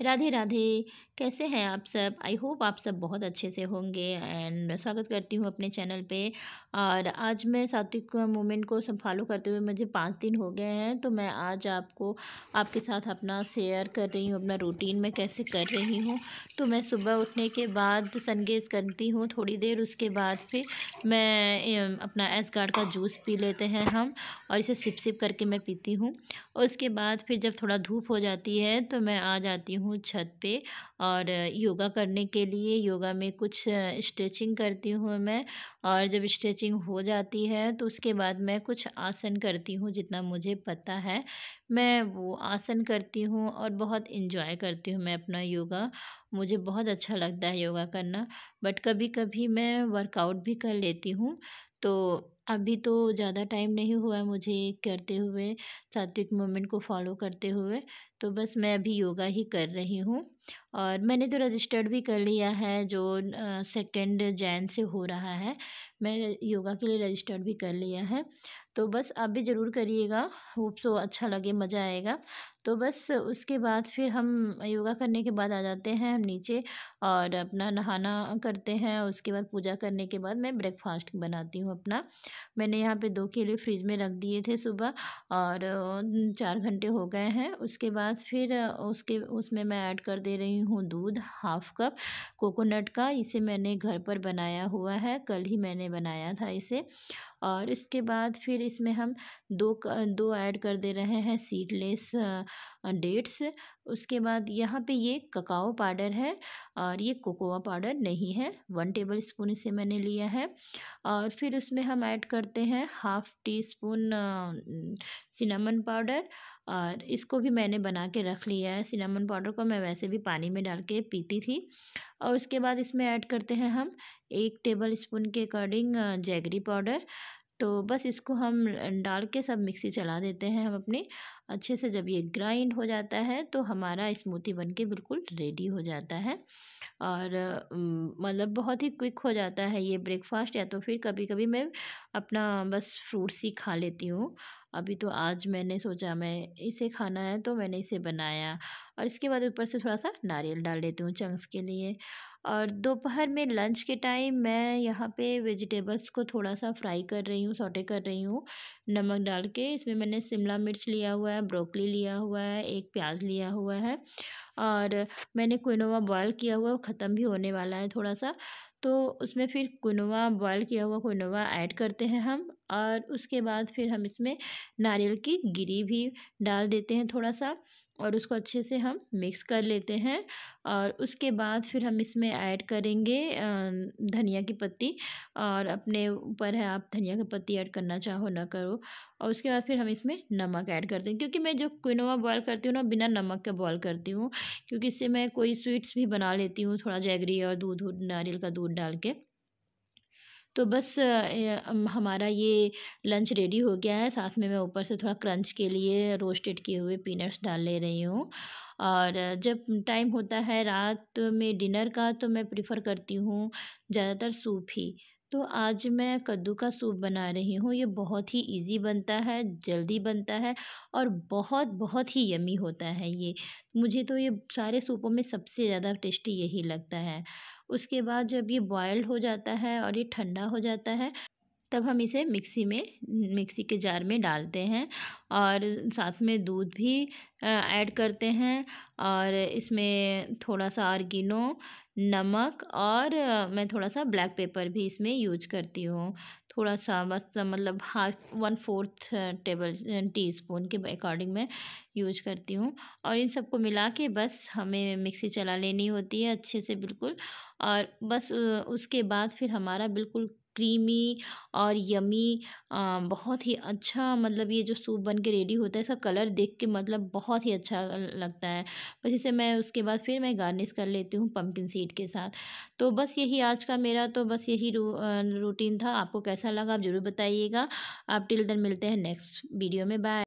राधे राधे कैसे हैं आप सब आई होप आप सब बहुत अच्छे से होंगे एंड स्वागत करती हूँ अपने चैनल पे और आज मैं सात्विक मोमेंट को सब फॉलो करते हुए मुझे पाँच दिन हो गए हैं तो मैं आज आपको आपके साथ अपना शेयर कर रही हूँ अपना रूटीन में कैसे कर रही हूँ तो मैं सुबह उठने के बाद सनगेज करती हूँ थोड़ी देर उसके बाद फिर मैं अपना एस गार्ड का जूस पी लेते हैं हम और इसे सिप सिप करके मैं पीती हूँ उसके बाद फिर जब थोड़ा धूप हो जाती है तो मैं आ जाती हूँ हूँ छत पे और योगा करने के लिए योगा में कुछ स्ट्रेचिंग करती हूँ मैं और जब स्ट्रेचिंग हो जाती है तो उसके बाद मैं कुछ आसन करती हूँ जितना मुझे पता है मैं वो आसन करती हूँ और बहुत इन्जॉय करती हूँ मैं अपना योगा मुझे बहुत अच्छा लगता है योगा करना बट कभी कभी मैं वर्कआउट भी कर लेती हूँ तो अभी तो ज़्यादा टाइम नहीं हुआ है मुझे करते हुए सात्विक मूवमेंट को फॉलो करते हुए तो बस मैं अभी योगा ही कर रही हूँ और मैंने तो रजिस्टर्ड भी कर लिया है जो सेकेंड जैन से हो रहा है मैं योगा के लिए रजिस्टर्ड भी कर लिया है तो बस आप भी ज़रूर करिएगा होप सो अच्छा लगे मज़ा आएगा तो बस उसके बाद फिर हम योगा करने के बाद आ जाते हैं हम नीचे और अपना नहाना करते हैं उसके बाद पूजा करने के बाद मैं ब्रेकफास्ट बनाती हूँ अपना मैंने यहाँ पे दो केले फ्रिज में रख दिए थे सुबह और चार घंटे हो गए हैं उसके बाद फिर उसके उसमें मैं ऐड कर दे रही हूँ दूध हाफ कप कोकोनट का इसे मैंने घर पर बनाया हुआ है कल ही मैंने बनाया था इसे और इसके बाद फिर इसमें हम दो दो ऐड कर दे रहे हैं सीडलेस डेट्स उसके बाद यहाँ पे ये ककाओ पाउडर है और ये कोकोआ पाउडर नहीं है वन टेबल स्पून इसे मैंने लिया है और फिर उसमें हम ऐड ऐड करते हैं half teaspoon cinnamon powder और इसको भी मैंने बना के रख लिया है सिनेमन पाउडर को मैं वैसे भी पानी में डाल के पीती थी और उसके बाद इसमें ऐड करते हैं हम एक टेबल स्पून के अकॉर्डिंग जैगरी पाउडर तो बस इसको हम डाल के सब मिक्सी चला देते हैं हम अपनी अच्छे से जब ये ग्राइंड हो जाता है तो हमारा स्मूथी बन के बिल्कुल रेडी हो जाता है और मतलब बहुत ही क्विक हो जाता है ये ब्रेकफास्ट या तो फिर कभी कभी मैं अपना बस फ्रूट्स ही खा लेती हूँ अभी तो आज मैंने सोचा मैं इसे खाना है तो मैंने इसे बनाया और इसके बाद ऊपर से थोड़ा सा नारियल डाल देती हूँ चंक्स के लिए और दोपहर में लंच के टाइम मैं यहाँ पे वेजिटेबल्स को थोड़ा सा फ्राई कर रही हूँ सोटे कर रही हूँ नमक डाल के इसमें मैंने शिमला मिर्च लिया हुआ है ब्रोकली लिया हुआ है एक प्याज लिया हुआ है और मैंने क्विनोवा बॉयल किया हुआ है ख़त्म भी होने वाला है थोड़ा सा तो उसमें फिर कुनवा बॉयल किया हुआ कुनवा ऐड करते हैं हम और उसके बाद फिर हम इसमें नारियल की गिरी भी डाल देते हैं थोड़ा सा और उसको अच्छे से हम मिक्स कर लेते हैं और उसके बाद फिर हम इसमें ऐड करेंगे धनिया की पत्ती और अपने ऊपर है आप धनिया की पत्ती ऐड करना चाहो ना करो और उसके बाद फिर हम इसमें नमक ऐड करते हैं क्योंकि मैं जो क्विनोवा बॉयल करती हूँ ना बिना नमक का बॉयल करती हूँ क्योंकि इससे मैं कोई स्वीट्स भी बना लेती हूँ थोड़ा जैगरी और दूध नारियल का दूध डाल के तो बस हमारा ये लंच रेडी हो गया है साथ में मैं ऊपर से थोड़ा क्रंच के लिए रोस्टेड किए हुए पीनट्स डाल ले रही हूँ और जब टाइम होता है रात में डिनर का तो मैं प्रिफ़र करती हूँ ज़्यादातर सूप ही तो आज मैं कद्दू का सूप बना रही हूँ ये बहुत ही इजी बनता है जल्दी बनता है और बहुत बहुत ही यमी होता है ये मुझे तो ये सारे सूपों में सबसे ज़्यादा टेस्टी यही लगता है उसके बाद जब ये बॉयल हो जाता है और ये ठंडा हो जाता है तब हम इसे मिक्सी में मिक्सी के जार में डालते हैं और साथ में दूध भी ऐड करते हैं और इसमें थोड़ा सा आर्गिनो नमक और मैं थोड़ा सा ब्लैक पेपर भी इसमें यूज करती हूँ थोड़ा सा बस मतलब half one fourth table teaspoon के अकॉर्डिंग मैं यूज करती हूँ और इन सबको मिला के बस हमें मिक्सी चला लेनी होती है अच्छे से बिल्कुल और बस उसके बाद फिर हमारा बिल्कुल क्रीमी और यमी बहुत ही अच्छा मतलब ये जो सूप बन के रेडी होता है इसका कलर देख के मतलब बहुत ही अच्छा लगता है बस इसे मैं उसके बाद फिर मैं गार्निश कर लेती हूँ पम्पकिन सीड के साथ तो बस यही आज का मेरा तो बस यही रू, रूटीन था आपको कैसा लगा आप ज़रूर बताइएगा आप टिल दिन मिलते हैं नेक्स्ट वीडियो में बाय